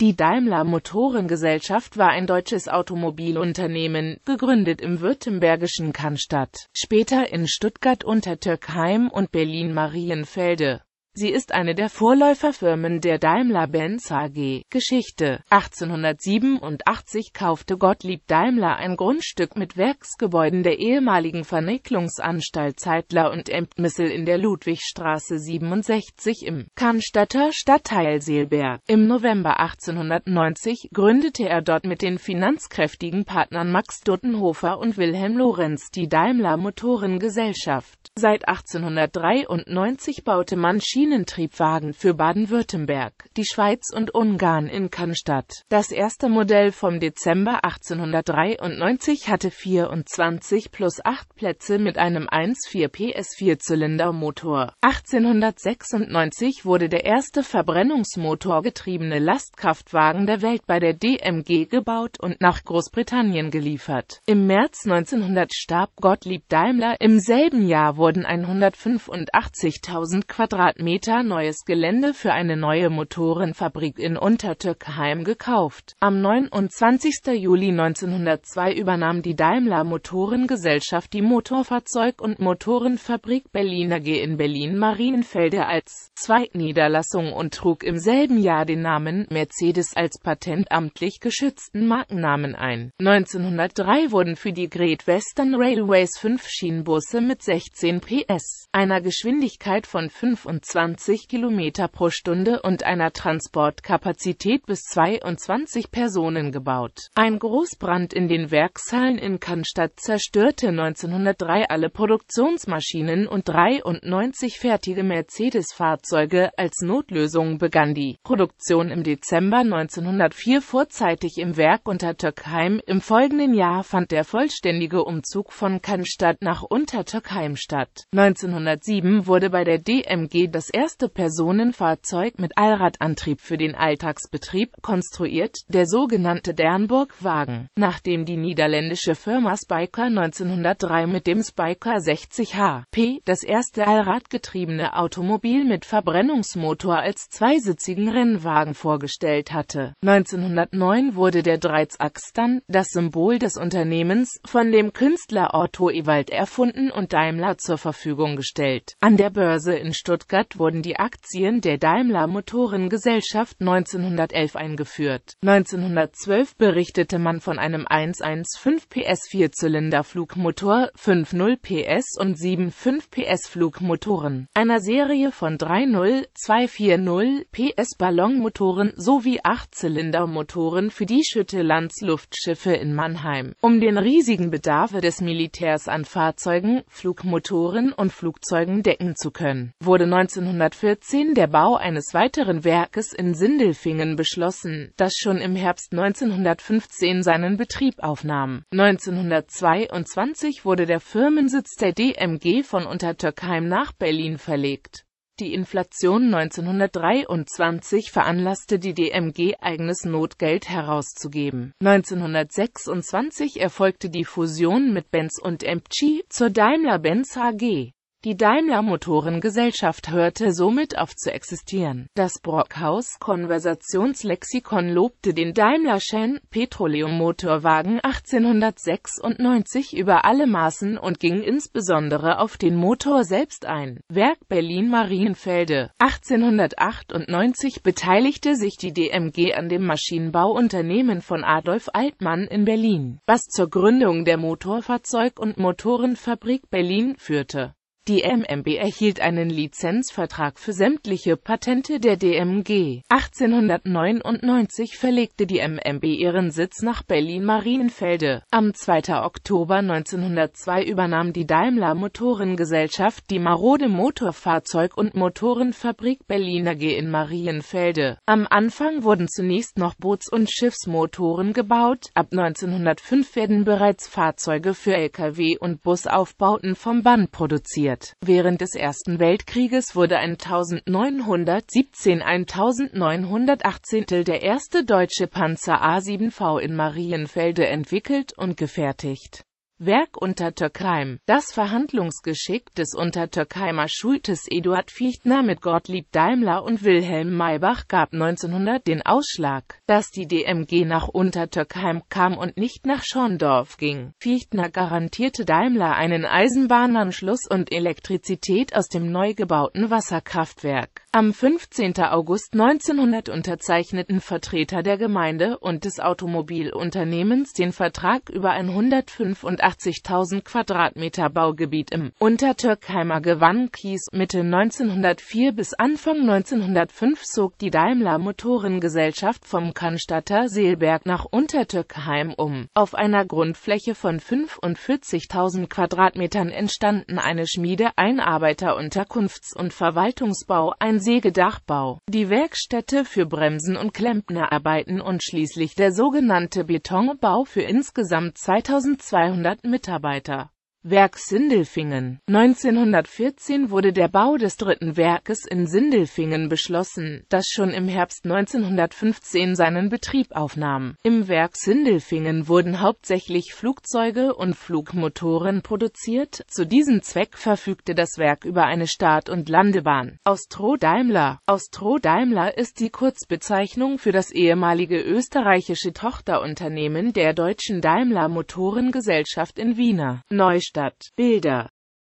Die Daimler Motorengesellschaft war ein deutsches Automobilunternehmen, gegründet im württembergischen Cannstatt, später in Stuttgart-Untertürkheim und Berlin-Marienfelde Sie ist eine der Vorläuferfirmen der Daimler-Benz AG. Geschichte 1887 kaufte Gottlieb Daimler ein Grundstück mit Werksgebäuden der ehemaligen Vernicklungsanstalt Zeitler und Emtmissel in der Ludwigstraße 67 im Cannstatter Stadtteil Seelberg. Im November 1890 gründete er dort mit den finanzkräftigen Partnern Max Duttenhofer und Wilhelm Lorenz die Daimler Motorengesellschaft. Seit 1893 baute man Schienentriebwagen für Baden-Württemberg, die Schweiz und Ungarn in Cannstatt. Das erste Modell vom Dezember 1893 hatte 24 plus 8 Plätze mit einem 1,4 PS Vierzylindermotor. 1896 wurde der erste verbrennungsmotorgetriebene Lastkraftwagen der Welt bei der DMG gebaut und nach Großbritannien geliefert. Im März 1900 starb Gottlieb Daimler, im selben Jahr wurden 185.000 Quadratmeter Meter neues Gelände für eine neue Motorenfabrik in Untertürkheim gekauft. Am 29. Juli 1902 übernahm die Daimler Motorengesellschaft die Motorfahrzeug- und Motorenfabrik Berliner G in Berlin-Marienfelde als Zweigniederlassung und trug im selben Jahr den Namen Mercedes als patentamtlich geschützten Markennamen ein. 1903 wurden für die Great Western Railways fünf Schienenbusse mit 16 PS, einer Geschwindigkeit von 25 20 km pro Stunde und einer Transportkapazität bis 22 Personen gebaut. Ein Großbrand in den Werkshallen in Cannstatt zerstörte 1903 alle Produktionsmaschinen und 93 fertige Mercedes-Fahrzeuge. Als Notlösung begann die Produktion im Dezember 1904 vorzeitig im Werk unter Töckheim. Im folgenden Jahr fand der vollständige Umzug von Cannstatt nach Untertöckheim statt. 1907 wurde bei der DMG das erste Personenfahrzeug mit Allradantrieb für den Alltagsbetrieb konstruiert, der sogenannte Dernburg-Wagen, nachdem die niederländische Firma Spiker 1903 mit dem Spiker 60 HP das erste allradgetriebene Automobil mit Verbrennungsmotor als zweisitzigen Rennwagen vorgestellt hatte. 1909 wurde der Dreizachs das Symbol des Unternehmens, von dem Künstler Otto Ewald erfunden und Daimler zur Verfügung gestellt. An der Börse in Stuttgart wurden die Aktien der Daimler Motorengesellschaft 1911 eingeführt. 1912 berichtete man von einem 115 PS Vierzylinder-Flugmotor, 5.0 PS und 7.5 PS Flugmotoren, einer Serie von 3.0, 2.4.0 PS Ballonmotoren sowie 8 Zylindermotoren für die Schüttelandsluftschiffe in Mannheim. Um den riesigen Bedarf des Militärs an Fahrzeugen, Flugmotoren und Flugzeugen decken zu können, wurde 19 1914 der Bau eines weiteren Werkes in Sindelfingen beschlossen, das schon im Herbst 1915 seinen Betrieb aufnahm. 1922 wurde der Firmensitz der DMG von Untertürkheim nach Berlin verlegt. Die Inflation 1923 veranlasste die DMG, eigenes Notgeld herauszugeben. 1926 erfolgte die Fusion mit Benz und MG zur Daimler-Benz AG. Die Daimler Motorengesellschaft hörte somit auf zu existieren. Das Brockhaus Konversationslexikon lobte den Daimler Shen Petroleum Motorwagen 1896 über alle Maßen und ging insbesondere auf den Motor selbst ein. Werk Berlin-Marienfelde 1898 beteiligte sich die DMG an dem Maschinenbauunternehmen von Adolf Altmann in Berlin, was zur Gründung der Motorfahrzeug- und Motorenfabrik Berlin führte die MMB erhielt einen Lizenzvertrag für sämtliche Patente der DMG. 1899 verlegte die MMB ihren Sitz nach Berlin-Marienfelde. Am 2. Oktober 1902 übernahm die Daimler Motorengesellschaft die marode Motorfahrzeug- und Motorenfabrik Berliner G in Marienfelde. Am Anfang wurden zunächst noch Boots- und Schiffsmotoren gebaut, ab 1905 werden bereits Fahrzeuge für Lkw und Busaufbauten vom Bann produziert geführt. Während des Ersten Weltkrieges wurde 1917 1918 der erste deutsche Panzer A7V in Marienfelde entwickelt und gefertigt Werk Untertürkheim. Das Verhandlungsgeschick des Untertürkheimer Schultes Eduard Fichtner mit Gottlieb Daimler und Wilhelm Maybach gab 1900 den Ausschlag, dass die DMG nach Untertürkheim kam und nicht nach Schorndorf ging. Fichtner garantierte Daimler einen Eisenbahnanschluss und Elektrizität aus dem neu gebauten Wasserkraftwerk. Am 15. August 1900 unterzeichneten Vertreter der Gemeinde und des Automobilunternehmens den Vertrag über 185 180.000 Quadratmeter Baugebiet im Untertürkheimer Gewannkies. Mitte 1904 bis Anfang 1905 zog die Daimler Motorengesellschaft vom Cannstatter Seelberg nach Untertürkheim um. Auf einer Grundfläche von 45.000 Quadratmetern entstanden eine Schmiede, ein Arbeiterunterkunfts- und Verwaltungsbau, ein Sägedachbau, die Werkstätte für Bremsen und Klempnerarbeiten und schließlich der sogenannte Betonbau für insgesamt 2200 Mitarbeiter Werk Sindelfingen. 1914 wurde der Bau des dritten Werkes in Sindelfingen beschlossen, das schon im Herbst 1915 seinen Betrieb aufnahm. Im Werk Sindelfingen wurden hauptsächlich Flugzeuge und Flugmotoren produziert. Zu diesem Zweck verfügte das Werk über eine Start- und Landebahn. Austro-Daimler Austro-Daimler ist die Kurzbezeichnung für das ehemalige österreichische Tochterunternehmen der deutschen Daimler Motorengesellschaft in Wiener. Neustadt statt. Bilder